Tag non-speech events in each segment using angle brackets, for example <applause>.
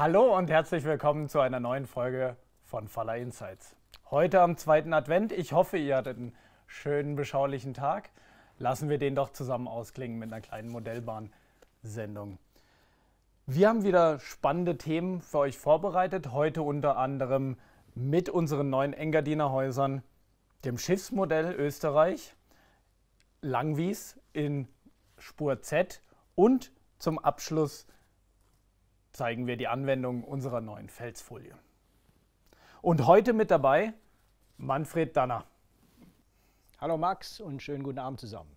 Hallo und herzlich willkommen zu einer neuen Folge von Faller Insights. Heute am zweiten Advent. Ich hoffe, ihr hattet einen schönen, beschaulichen Tag. Lassen wir den doch zusammen ausklingen mit einer kleinen Modellbahn-Sendung. Wir haben wieder spannende Themen für euch vorbereitet. Heute unter anderem mit unseren neuen Engadiner Häusern, dem Schiffsmodell Österreich, Langwies in Spur Z und zum Abschluss zeigen wir die Anwendung unserer neuen Felsfolie. Und heute mit dabei Manfred Danner. Hallo Max und schönen guten Abend zusammen.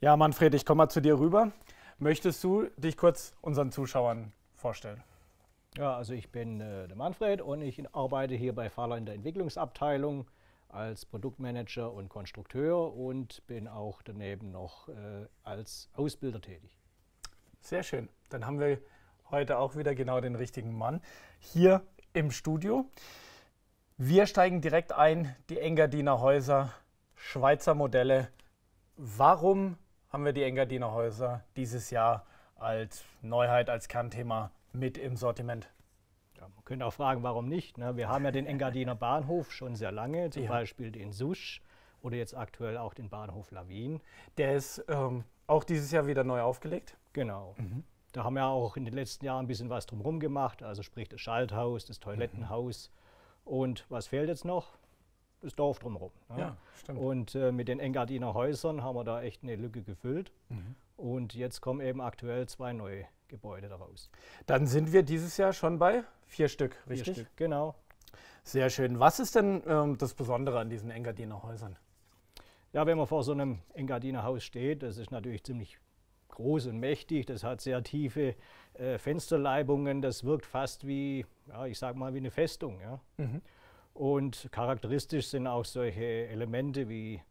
Ja, Manfred, ich komme mal zu dir rüber. Möchtest du dich kurz unseren Zuschauern vorstellen? Ja, also ich bin äh, der Manfred und ich arbeite hier bei Fahler in der Entwicklungsabteilung als Produktmanager und Konstrukteur und bin auch daneben noch äh, als Ausbilder tätig. Sehr schön. Dann haben wir heute auch wieder genau den richtigen Mann hier im Studio. Wir steigen direkt ein, die Engadiner Häuser, Schweizer Modelle. Warum haben wir die Engadiner Häuser dieses Jahr als Neuheit, als Kernthema mit im Sortiment? Ja, man könnte auch fragen, warum nicht. Ne? Wir haben ja den Engadiner <laughs> Bahnhof schon sehr lange, zum ja. Beispiel den Susch oder jetzt aktuell auch den Bahnhof Lawin. Der ist ähm, auch dieses Jahr wieder neu aufgelegt? Genau. Mhm. Da haben wir auch in den letzten Jahren ein bisschen was drumherum gemacht, also sprich das Schalthaus, das Toilettenhaus. Mhm. Und was fehlt jetzt noch? Das Dorf drumherum. Ja, ne? ja stimmt. Und äh, mit den Engadiner Häusern haben wir da echt eine Lücke gefüllt. Mhm. Und jetzt kommen eben aktuell zwei neue Gebäude daraus. Dann sind wir dieses Jahr schon bei vier Stück, richtig? Vier Stück, genau. Sehr schön. Was ist denn ähm, das Besondere an diesen Engadiner Häusern? Ja, wenn man vor so einem Engadiner Haus steht, das ist natürlich ziemlich groß und mächtig, das hat sehr tiefe äh, Fensterleibungen, das wirkt fast wie, ja, ich sag mal, wie eine Festung. Ja? Mhm. Und charakteristisch sind auch solche Elemente wie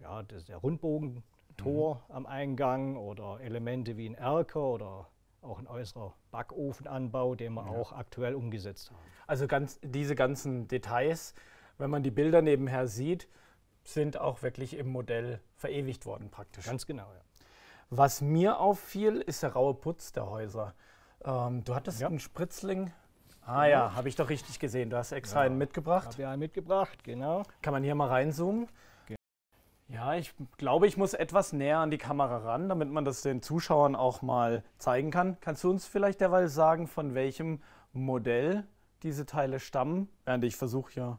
ja, das, der Rundbogentor mhm. am Eingang oder Elemente wie ein Erker oder auch ein äußerer Backofenanbau, den wir ja. auch aktuell umgesetzt haben. Also ganz, diese ganzen Details, wenn man die Bilder nebenher sieht, sind auch wirklich im Modell verewigt worden praktisch. Ganz genau, ja. Was mir auffiel, ist der raue Putz der Häuser. Ähm, du hattest ja. einen Spritzling. Ah ja, habe ich doch richtig gesehen. Du hast extra ja. einen mitgebracht. Habe ja einen mitgebracht, genau. Kann man hier mal reinzoomen? Genau. Ja, ich glaube, ich muss etwas näher an die Kamera ran, damit man das den Zuschauern auch mal zeigen kann. Kannst du uns vielleicht derweil sagen, von welchem Modell diese Teile stammen? Während ich versuche ja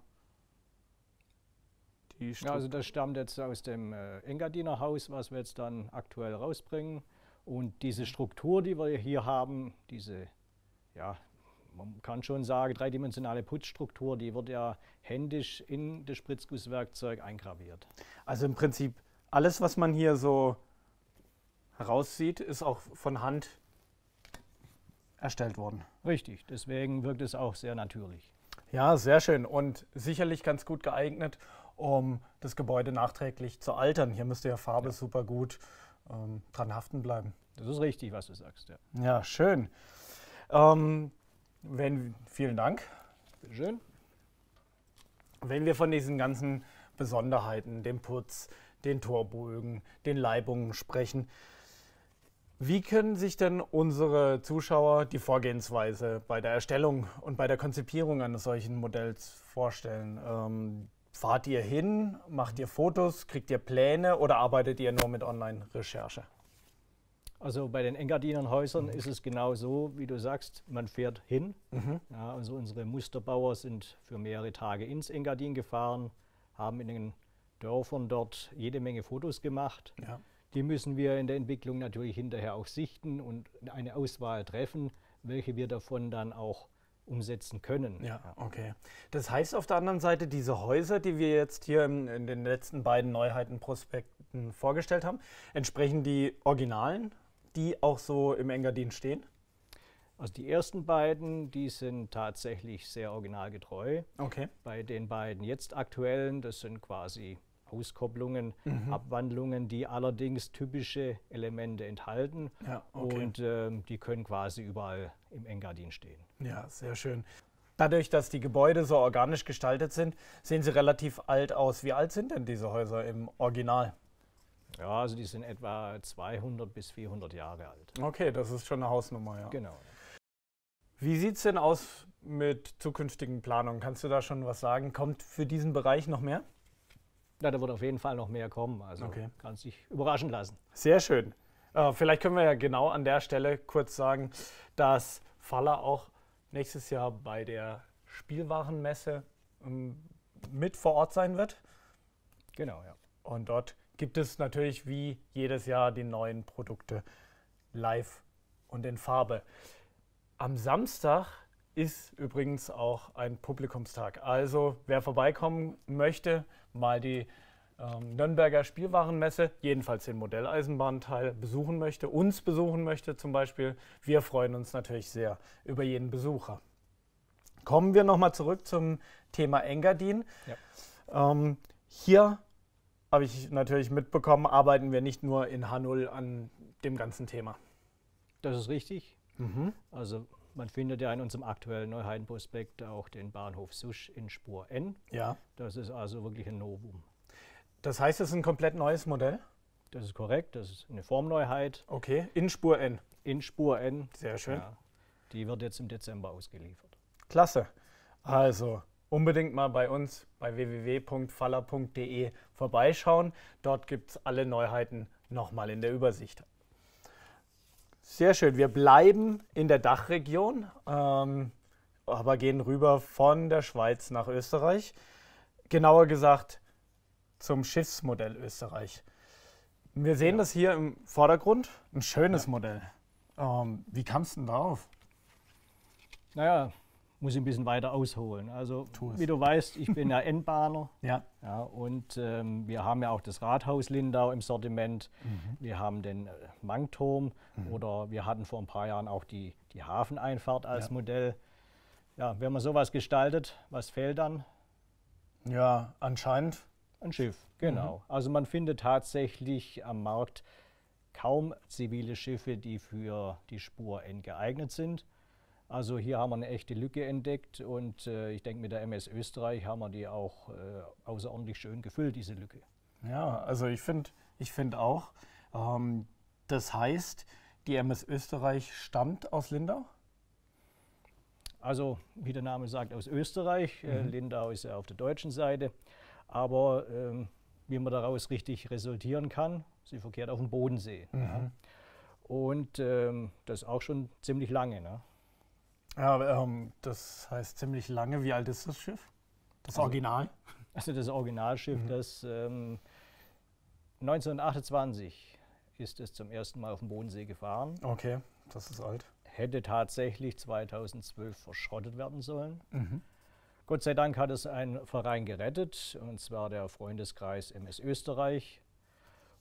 die Stru ja, also das stammt jetzt aus dem äh, Engadiner Haus, was wir jetzt dann aktuell rausbringen. Und diese Struktur, die wir hier haben, diese, ja, man kann schon sagen, dreidimensionale Putzstruktur, die wird ja händisch in das Spritzgusswerkzeug eingraviert. Also im Prinzip alles, was man hier so heraussieht, ist auch von Hand erstellt worden. Richtig, deswegen wirkt es auch sehr natürlich. Ja, sehr schön und sicherlich ganz gut geeignet, um das Gebäude nachträglich zu altern. Hier müsste ja Farbe ja. super gut ähm, dran haften bleiben. Das ist richtig, was du sagst, ja. Ja, schön. Ähm, wenn, vielen Dank. Bitte schön. Wenn wir von diesen ganzen Besonderheiten, dem Putz, den Torbögen, den Leibungen sprechen, wie können sich denn unsere Zuschauer die Vorgehensweise bei der Erstellung und bei der Konzipierung eines solchen Modells vorstellen? Ähm, Fahrt ihr hin, macht ihr Fotos, kriegt ihr Pläne oder arbeitet ihr nur mit Online-Recherche? Also bei den Engadiner mhm. ist es genau so, wie du sagst, man fährt hin. Mhm. Ja, also unsere Musterbauer sind für mehrere Tage ins Engadin gefahren, haben in den Dörfern dort jede Menge Fotos gemacht. Ja. Die müssen wir in der Entwicklung natürlich hinterher auch sichten und eine Auswahl treffen, welche wir davon dann auch umsetzen können. Ja, okay. Das heißt auf der anderen Seite, diese Häuser, die wir jetzt hier in, in den letzten beiden Neuheiten-Prospekten vorgestellt haben, entsprechen die Originalen, die auch so im Engadin stehen? Also die ersten beiden, die sind tatsächlich sehr originalgetreu. Okay. Bei den beiden jetzt aktuellen, das sind quasi Auskopplungen, mhm. Abwandlungen, die allerdings typische Elemente enthalten ja, okay. und äh, die können quasi überall im Engadin stehen. Ja, sehr schön. Dadurch, dass die Gebäude so organisch gestaltet sind, sehen sie relativ alt aus. Wie alt sind denn diese Häuser im Original? Ja, also die sind etwa 200 bis 400 Jahre alt. Okay, das ist schon eine Hausnummer, ja. Genau. Wie sieht es denn aus mit zukünftigen Planungen? Kannst du da schon was sagen? Kommt für diesen Bereich noch mehr? Ja, da wird auf jeden Fall noch mehr kommen. Also okay. kannst dich überraschen lassen. Sehr schön. Äh, vielleicht können wir ja genau an der Stelle kurz sagen, dass Faller auch nächstes Jahr bei der Spielwarenmesse ähm, mit vor Ort sein wird. Genau, ja. Und dort gibt es natürlich wie jedes Jahr die neuen Produkte live und in Farbe. Am Samstag ist übrigens auch ein Publikumstag. Also wer vorbeikommen möchte, mal die ähm, Nürnberger Spielwarenmesse, jedenfalls den Modelleisenbahnteil, besuchen möchte, uns besuchen möchte zum Beispiel. Wir freuen uns natürlich sehr über jeden Besucher. Kommen wir nochmal zurück zum Thema Engadin. Ja. Ähm, hier habe ich natürlich mitbekommen, arbeiten wir nicht nur in Hanul an dem ganzen Thema. Das ist richtig. Mhm. Also man findet ja in unserem aktuellen Neuheitenprospekt auch den Bahnhof Susch in Spur N. Ja. Das ist also wirklich ein Novum. Das heißt, es ist ein komplett neues Modell? Das ist korrekt, das ist eine Formneuheit. Okay, in Spur N. In Spur N. Sehr schön. Ja. Die wird jetzt im Dezember ausgeliefert. Klasse. Also unbedingt mal bei uns bei www.faller.de vorbeischauen. Dort gibt es alle Neuheiten nochmal in der Übersicht. Sehr schön. Wir bleiben in der Dachregion, ähm, aber gehen rüber von der Schweiz nach Österreich. Genauer gesagt zum Schiffsmodell Österreich. Wir sehen ja. das hier im Vordergrund. Ein schönes ja. Modell. Ähm, wie kamst du denn darauf? Naja, muss ich ein bisschen weiter ausholen. Also wie du weißt, ich bin ja <laughs> Endbahner. ja. ja. Und ähm, wir haben ja auch das Rathaus Lindau im Sortiment. Mhm. Wir haben den äh, Mangturm mhm. oder wir hatten vor ein paar Jahren auch die, die Hafeneinfahrt als ja. Modell. Ja, wenn man sowas gestaltet, was fehlt dann? Ja, anscheinend. Ein Schiff, genau. Mhm. Also man findet tatsächlich am Markt kaum zivile Schiffe, die für die Spur N geeignet sind. Also hier haben wir eine echte Lücke entdeckt und äh, ich denke, mit der MS Österreich haben wir die auch äh, außerordentlich schön gefüllt, diese Lücke. Ja, also ich finde ich find auch, ähm, das heißt, die MS Österreich stammt aus Lindau? Also, wie der Name sagt, aus Österreich. Äh, mhm. Äh, Lindau ist ja auf der deutschen Seite. Aber ähm, wie man daraus richtig resultieren kann, sie verkehrt auf dem Bodensee. Mhm. Ja. Und ähm, das auch schon ziemlich lange. Ne? Aber, ähm, das heißt ziemlich lange. Wie alt ist das Schiff? Das also, Original? Also das Originalschiff, mhm. das ähm, 1928 ist es zum ersten Mal auf dem Bodensee gefahren. Okay, das ist alt. Hätte tatsächlich 2012 verschrottet werden sollen. Mhm. Gott sei Dank hat es ein Verein gerettet, und zwar der Freundeskreis MS Österreich.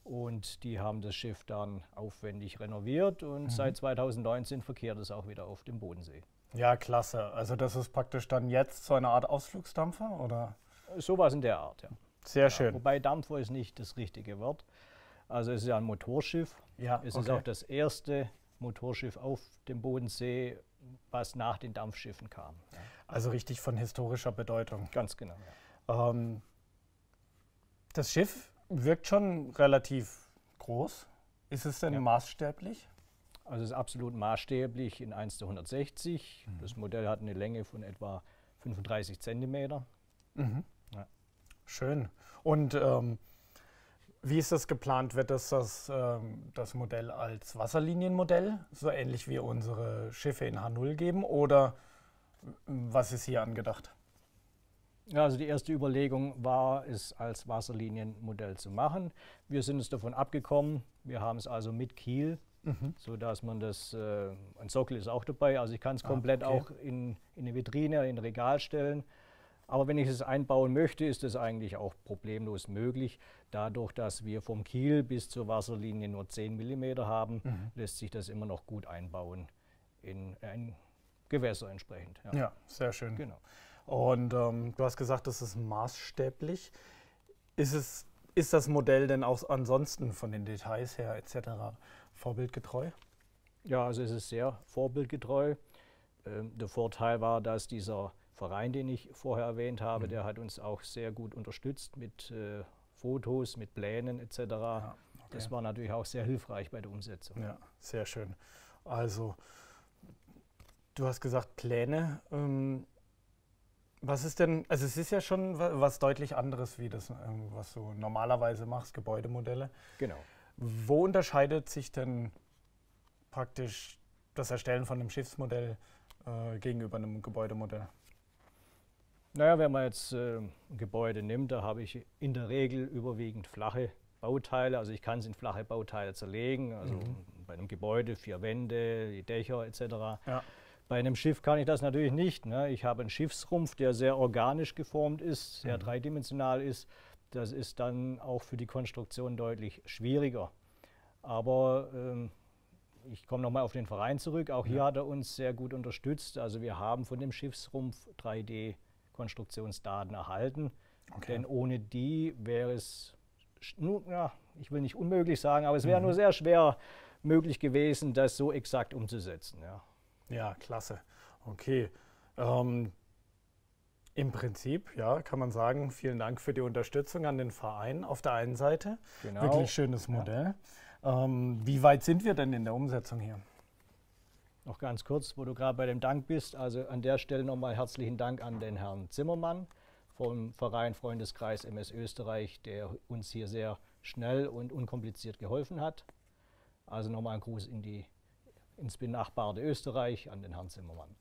Und die haben das Schiff dann aufwendig renoviert und mhm. seit 2019 verkehrt es auch wieder auf dem Bodensee. Ja, klasse. Also das ist praktisch dann jetzt so eine Art Ausflugsdampfer, oder? Sowas in der Art, ja. Sehr ja, schön. Wobei Dampfer ist nicht das richtige Wort. Also es ist ja ein Motorschiff. Ja, es okay. ist auch das erste Motorschiff auf dem Bodensee, was nach den Dampfschiffen kam. Ja. Also richtig von historischer Bedeutung. Ganz genau. Ja. Ähm, das Schiff wirkt schon relativ groß. Ist es denn maßstäblich? Also es ist absolut maßstäblich in 1 zu 160. Mhm. Das Modell hat eine Länge von etwa 35 Zentimeter. Mhm. Ja. Schön. Und ähm, wie ist das geplant? Wird das das, ähm, das Modell als Wasserlinienmodell, so ähnlich wie unsere Schiffe in H0 geben? Oder was ist hier angedacht? Ja, also die erste Überlegung war, es als Wasserlinienmodell zu machen. Wir sind es davon abgekommen. Wir haben es also mit Kiel mhm. sodass man das, äh, ein Sockel ist auch dabei, also ich kann es ah, komplett okay. auch in, in eine Vitrine, in ein Regal stellen. Aber wenn ich es einbauen möchte, ist es eigentlich auch problemlos möglich. Dadurch, dass wir vom Kiel bis zur Wasserlinie nur 10 mm haben, mhm. lässt sich das immer noch gut einbauen in ein äh, Gewässer entsprechend. Ja, ja sehr schön. Genau. Und ähm, du hast gesagt, das ist maßstäblich. Ist, es, ist das Modell denn auch ansonsten von den Details her etc. Vorbildgetreu? Ja, also es ist sehr vorbildgetreu. Ähm, der Vorteil war, dass dieser Verein, den ich vorher erwähnt habe, mhm. der hat uns auch sehr gut unterstützt mit äh, Fotos, mit Plänen etc. Ja, okay. Das war natürlich auch sehr hilfreich bei der Umsetzung. Ja, sehr schön. Also, du hast gesagt Pläne. Ähm, was ist denn, also es ist ja schon was deutlich anderes, wie das, ähm, was du normalerweise machst, Gebäudemodelle. Genau. Wo unterscheidet sich denn praktisch das Erstellen von einem Schiffsmodell äh, gegenüber einem Gebäudemodell? Naja, wenn man jetzt äh, ein Gebäude nimmt, da habe ich in der Regel überwiegend flache Bauteile. Also ich kann es in flache Bauteile zerlegen. Also mhm. bei einem Gebäude vier Wände, die Dächer etc. Ja. Bei einem Schiff kann ich das natürlich nicht. Ne? Ich habe einen Schiffsrumpf, der sehr organisch geformt ist, sehr mhm. dreidimensional ist. Das ist dann auch für die Konstruktion deutlich schwieriger. Aber ähm, ich komme nochmal auf den Verein zurück. Auch ja. hier hat er uns sehr gut unterstützt. Also wir haben von dem Schiffsrumpf 3D-Konstruktionsdaten erhalten. Okay. Denn ohne die wäre es, nur, ja, ich will nicht unmöglich sagen, aber es wäre mhm. nur sehr schwer möglich gewesen, das so exakt umzusetzen. Ja, ja klasse. Okay. Ähm, im Prinzip, ja, kann man sagen, vielen Dank für die Unterstützung an den Verein auf der einen Seite. Genau. Wirklich schönes Modell. Ja. Ähm, wie weit sind wir denn in der Umsetzung hier? Noch ganz kurz, wo du gerade bei dem Dank bist. Also an der Stelle nochmal herzlichen Dank an den Herrn Zimmermann vom Verein Freundeskreis MS Österreich, der uns hier sehr schnell und unkompliziert geholfen hat. Also nochmal ein Gruß in die, ins benachbarte Österreich an den Herrn Zimmermann.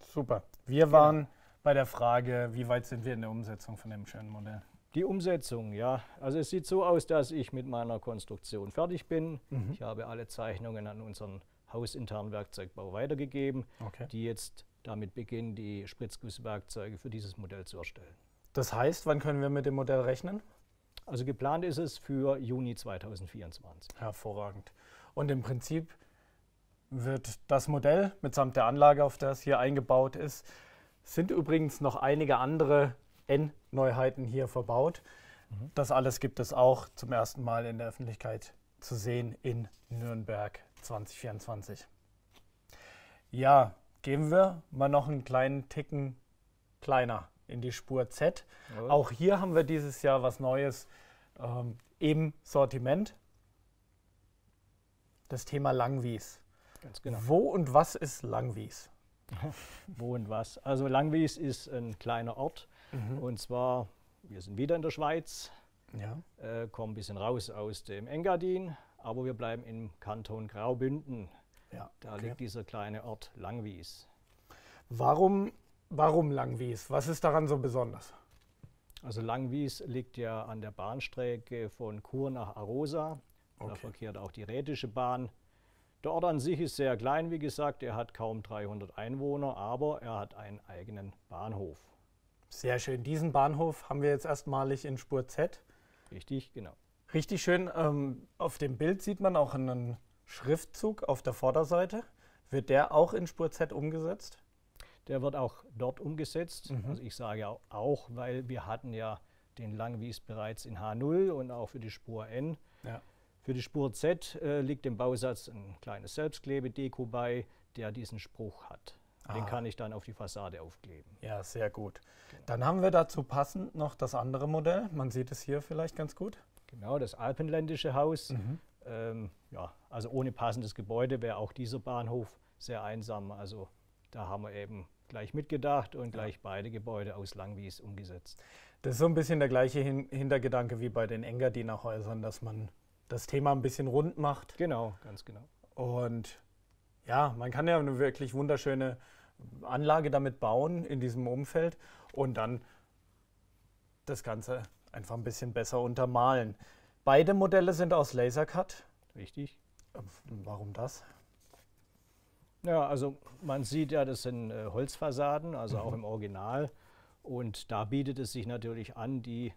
Super. Wir waren. Genau bei der Frage, wie weit sind wir in der Umsetzung von dem schönen Modell? Die Umsetzung, ja. Also es sieht so aus, dass ich mit meiner Konstruktion fertig bin. Mhm. Ich habe alle Zeichnungen an unseren hausinternen Werkzeugbau weitergegeben, okay. die jetzt damit beginnen, die Spritzgusswerkzeuge für dieses Modell zu erstellen. Das heißt, wann können wir mit dem Modell rechnen? Also geplant ist es für Juni 2024. Hervorragend. Und im Prinzip wird das Modell mitsamt der Anlage, auf der es hier eingebaut ist, sind übrigens noch einige andere N-Neuheiten hier verbaut. Mhm. Das alles gibt es auch zum ersten Mal in der Öffentlichkeit zu sehen in Nürnberg 2024. Ja, gehen wir mal noch einen kleinen Ticken kleiner in die Spur Z. Oh. Auch hier haben wir dieses Jahr was Neues ähm, im Sortiment. Das Thema Langwies. Genau. Wo und was ist Langwies? wo und was. Also Langwies ist ein kleiner Ort mhm. und zwar, wir sind wieder in der Schweiz, ja. äh, kommen ein bisschen raus aus dem Engadin, aber wir bleiben im Kanton Graubünden. Ja, da okay. liegt dieser kleine Ort Langwies. Warum, warum Langwies? Was ist daran so besonders? Also Langwies liegt ja an der Bahnstrecke von Chur nach Arosa. Okay. Da verkehrt auch die Rätische Bahn. Der Ort an sich ist sehr klein, wie gesagt, er hat kaum 300 Einwohner, aber er hat einen eigenen Bahnhof. Sehr schön, diesen Bahnhof haben wir jetzt erstmalig in Spur Z. Richtig, genau. Richtig schön, ähm, auf dem Bild sieht man auch einen Schriftzug auf der Vorderseite. Wird der auch in Spur Z umgesetzt? Der wird auch dort umgesetzt. Mhm. Also ich sage auch, weil wir hatten ja den Langwies bereits in H0 und auch für die Spur N. Ja. Für die Spur Z äh, liegt dem Bausatz ein kleines Selbstklebedeko bei, der diesen Spruch hat. Ah. Den kann ich dann auf die Fassade aufkleben. Ja, sehr gut. Genau. Dann haben wir dazu passend noch das andere Modell. Man sieht es hier vielleicht ganz gut. Genau, das alpenländische Haus. Mhm. Ähm, ja, also ohne passendes Gebäude wäre auch dieser Bahnhof sehr einsam. Also da haben wir eben gleich mitgedacht und gleich ja. beide Gebäude aus Langwies umgesetzt. Das ist so ein bisschen der gleiche Hin Hintergedanke wie bei den Engadiner Häusern, dass man das Thema ein bisschen rund macht. Genau, ganz genau. Und ja, man kann ja eine wirklich wunderschöne Anlage damit bauen in diesem Umfeld und dann das Ganze einfach ein bisschen besser untermalen. Beide Modelle sind aus Lasercut. Richtig. Ähm, warum das? Ja, also man sieht ja, das sind äh, Holzfassaden, also mhm. auch im Original. Und da bietet es sich natürlich an, die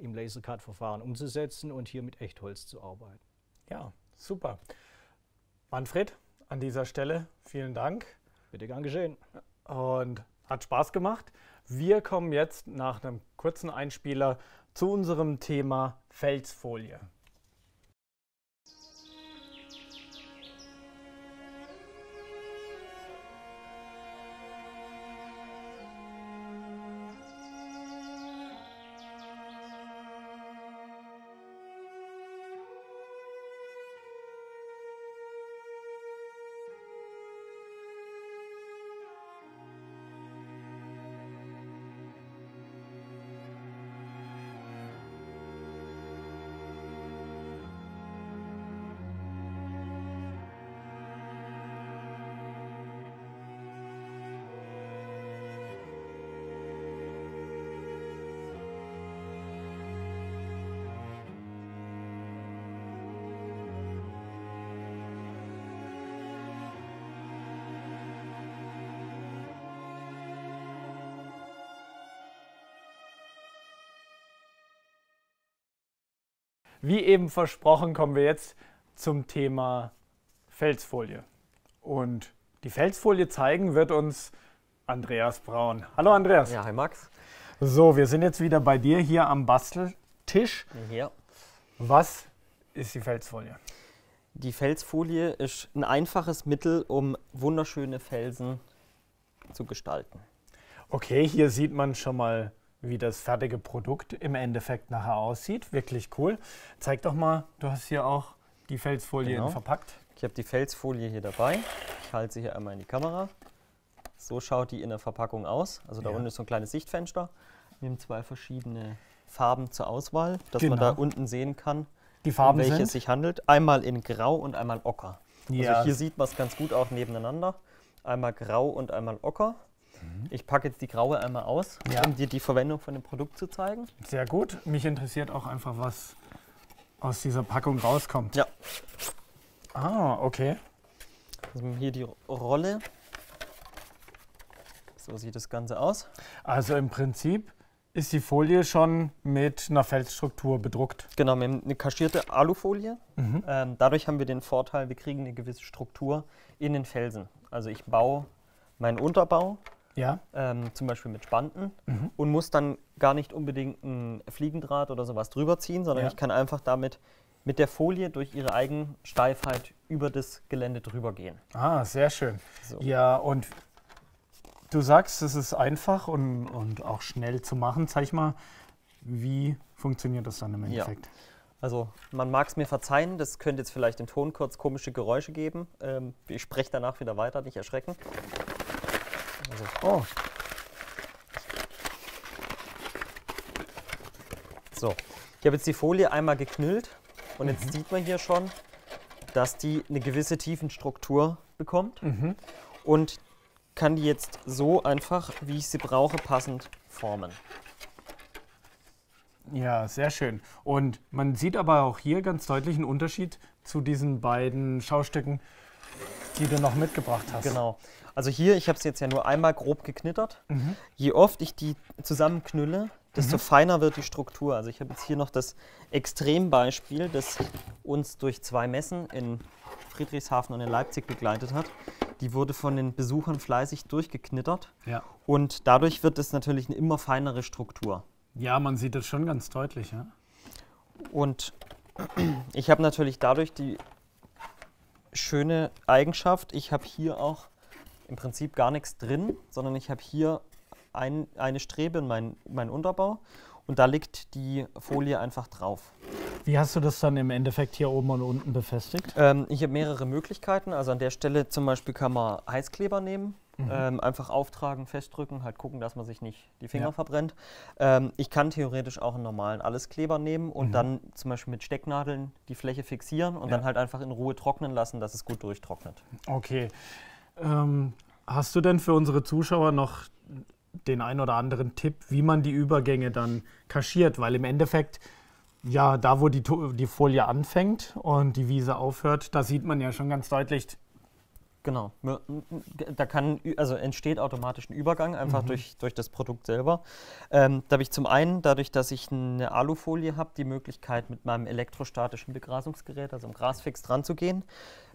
im Lasercut-Verfahren umzusetzen und hier mit Echtholz zu arbeiten. Ja, super. Manfred, an dieser Stelle vielen Dank. Bitte gern geschehen. Und hat Spaß gemacht. Wir kommen jetzt nach einem kurzen Einspieler zu unserem Thema Felsfolie. Wie eben versprochen, kommen wir jetzt zum Thema Felsfolie. Und die Felsfolie zeigen wird uns Andreas Braun. Hallo Andreas. Ja, hi Max. So, wir sind jetzt wieder bei dir hier am Basteltisch. Ja. Was ist die Felsfolie? Die Felsfolie ist ein einfaches Mittel, um wunderschöne Felsen zu gestalten. Okay, hier sieht man schon mal wie das fertige Produkt im Endeffekt nachher aussieht. Wirklich cool. Zeig doch mal, du hast hier auch die Felsfolie genau. verpackt. Ich habe die Felsfolie hier dabei. Ich halte sie hier einmal in die Kamera. So schaut die in der Verpackung aus. Also da ja. unten ist so ein kleines Sichtfenster. Wir haben zwei verschiedene Farben zur Auswahl, dass genau. man da genau. unten sehen kann, die Farben um welche sind? es sich handelt. Einmal in Grau und einmal Ocker. Also ja. Also hier sieht man es ganz gut auch nebeneinander. Einmal Grau und einmal Ocker. Mhm. Ich packe jetzt die graue einmal aus, ja. um dir die Verwendung von dem Produkt zu zeigen. Sehr gut. Mich interessiert auch einfach, was aus dieser Packung rauskommt. Ja. Ah, okay. Also hier die Rolle. So sieht das Ganze aus. Also im Prinzip ist die Folie schon mit einer Felsstruktur bedruckt. Genau, wir haben eine kaschierte Alufolie. Mhm. Ähm, dadurch haben wir den Vorteil, wir kriegen eine gewisse Struktur in den Felsen. Also ich baue meinen Unterbau ja. ähm, zum Beispiel mit Spanten, mhm. und muss dann gar nicht unbedingt ein Fliegendraht oder sowas drüber ziehen, sondern ja. ich kann einfach damit mit der Folie durch ihre Eigensteifheit über das Gelände drüber gehen. Ah, sehr schön. So. Ja, und du sagst, es ist einfach und, und auch schnell zu machen. Zeig mal, wie funktioniert das dann im Endeffekt? Ja. Also man mag es mir verzeihen, das könnte jetzt vielleicht den Ton kurz komische Geräusche geben. Ähm, ich spreche danach wieder weiter, nicht erschrecken. Wahnsinn. Also. Oh. So, ich habe jetzt die Folie einmal geknüllt und mhm. jetzt sieht man hier schon, dass die eine gewisse Tiefenstruktur bekommt mhm. und kann die jetzt so einfach, wie ich sie brauche, passend formen. Ja, sehr schön. Und man sieht aber auch hier ganz deutlich einen Unterschied zu diesen beiden Schaustücken die du noch mitgebracht hast. Genau. Also hier, ich habe es jetzt ja nur einmal grob geknittert. Mhm. Je oft ich die zusammenknülle, desto mhm. feiner wird die Struktur. Also ich habe jetzt hier noch das Extrembeispiel, das uns durch zwei Messen in Friedrichshafen und in Leipzig begleitet hat. Die wurde von den Besuchern fleißig durchgeknittert. Ja. Und dadurch wird es natürlich eine immer feinere Struktur. Ja, man sieht das schon ganz deutlich. Ja? Und <clears throat> ich habe natürlich dadurch die schöne Eigenschaft. Ich habe hier auch im Prinzip gar nichts drin, sondern ich habe hier ein, eine Strebe in meinen mein Unterbau und da liegt die Folie einfach drauf. Wie hast du das dann im Endeffekt hier oben und unten befestigt? Ähm, ich habe mehrere Möglichkeiten. Also an der Stelle zum Beispiel kann man Heißkleber nehmen Mhm. Ähm, einfach auftragen, festdrücken, halt gucken, dass man sich nicht die Finger ja. verbrennt. Ähm, ich kann theoretisch auch einen normalen Alleskleber nehmen und mhm. dann zum Beispiel mit Stecknadeln die Fläche fixieren und ja. dann halt einfach in Ruhe trocknen lassen, dass es gut durchtrocknet. Okay. Ähm, hast du denn für unsere Zuschauer noch den ein oder anderen Tipp, wie man die Übergänge dann kaschiert? Weil im Endeffekt ja, da wo die, die Folie anfängt und die Wiese aufhört, da sieht man ja schon ganz deutlich, Genau. Da kann, also entsteht automatisch ein Übergang einfach mhm. durch, durch das Produkt selber. Ähm, da habe ich zum einen, dadurch, dass ich eine Alufolie habe, die Möglichkeit, mit meinem elektrostatischen Begrasungsgerät, also im Grasfix, dran zu gehen.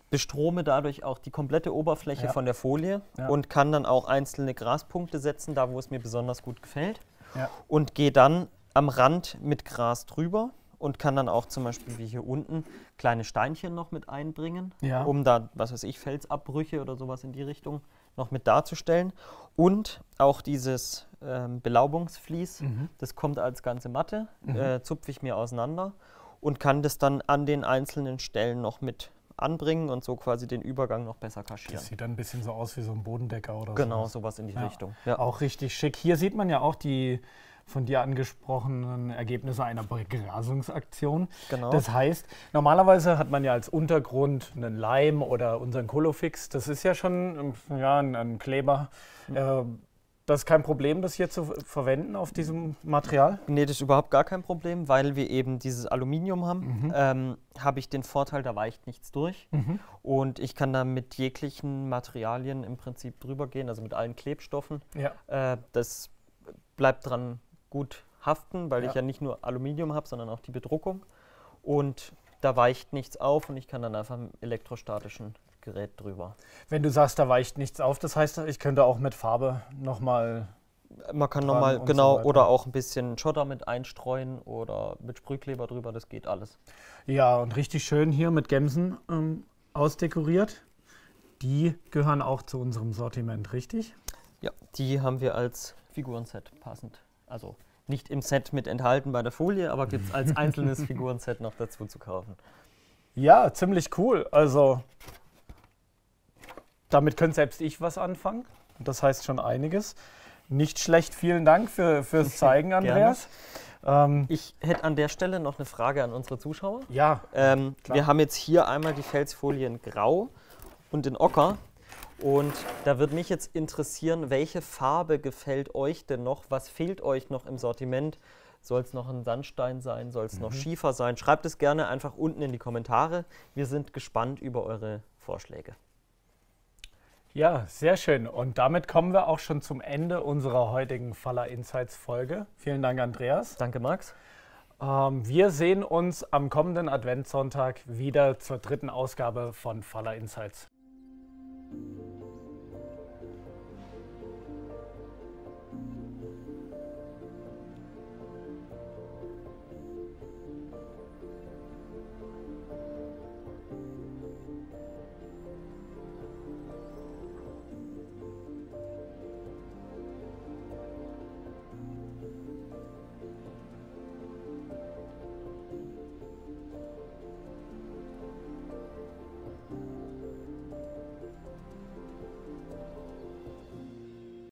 Bestrome dadurch auch die komplette Oberfläche ja. von der Folie ja. und kann dann auch einzelne Graspunkte setzen, da wo es mir besonders gut gefällt. Ja. Und gehe dann am Rand mit Gras drüber und kann dann auch zum Beispiel wie hier unten kleine Steinchen noch mit einbringen, ja. um da, was weiß ich, Felsabbrüche oder sowas in die Richtung noch mit darzustellen. Und auch dieses ähm, Belaubungsvlies, mhm. das kommt als ganze Matte, mhm. äh, zupfe ich mir auseinander und kann das dann an den einzelnen Stellen noch mit anbringen und so quasi den Übergang noch besser kaschieren. Das sieht dann ein bisschen so aus wie so ein Bodendecker oder so. Genau, sowas. sowas in die ja. Richtung. Ja. Auch richtig schick. Hier sieht man ja auch die von dir angesprochenen Ergebnisse einer Begrasungsaktion. Genau. Das heißt, normalerweise hat man ja als Untergrund einen Leim oder unseren Colofix. Das ist ja schon ja, ein, ein Kleber. Mhm. Äh, das ist kein Problem, das hier zu verwenden auf diesem Material? Nee, das ist überhaupt gar kein Problem, weil wir eben dieses Aluminium haben, mhm. ähm, habe ich den Vorteil, da weicht nichts durch. Mhm. Und ich kann da mit jeglichen Materialien im Prinzip drüber gehen, also mit allen Klebstoffen. Ja. Äh, das bleibt dran gut haften, weil ja. ich ja nicht nur Aluminium habe, sondern auch die Bedruckung. Und da weicht nichts auf und ich kann dann einfach mit elektrostatischen Gerät drüber. Wenn du sagst, da weicht nichts auf, das heißt, ich könnte auch mit Farbe nochmal. Man kann nochmal, genau, so oder auch ein bisschen Schotter mit einstreuen oder mit Sprühkleber drüber, das geht alles. Ja, und richtig schön hier mit Gemsen ähm, ausdekoriert. Die gehören auch zu unserem Sortiment, richtig? Ja, die haben wir als Figurenset passend. Also nicht im Set mit enthalten bei der Folie, aber gibt es als einzelnes <laughs> Figurenset noch dazu zu kaufen. Ja, ziemlich cool. Also damit könnte selbst ich was anfangen. Das heißt schon einiges. Nicht schlecht, vielen Dank für, fürs <laughs> Zeigen, Andreas. Ähm, ich hätte an der Stelle noch eine Frage an unsere Zuschauer. Ja. Ähm, wir haben jetzt hier einmal die Felsfolien grau und in Ocker. Und da würde mich jetzt interessieren, welche Farbe gefällt euch denn noch? Was fehlt euch noch im Sortiment? Soll es noch ein Sandstein sein? Soll es mhm. noch Schiefer sein? Schreibt es gerne einfach unten in die Kommentare. Wir sind gespannt über eure Vorschläge. Ja, sehr schön. Und damit kommen wir auch schon zum Ende unserer heutigen Faller Insights Folge. Vielen Dank, Andreas. Danke, Max. Ähm, wir sehen uns am kommenden Adventssonntag wieder zur dritten Ausgabe von Faller Insights.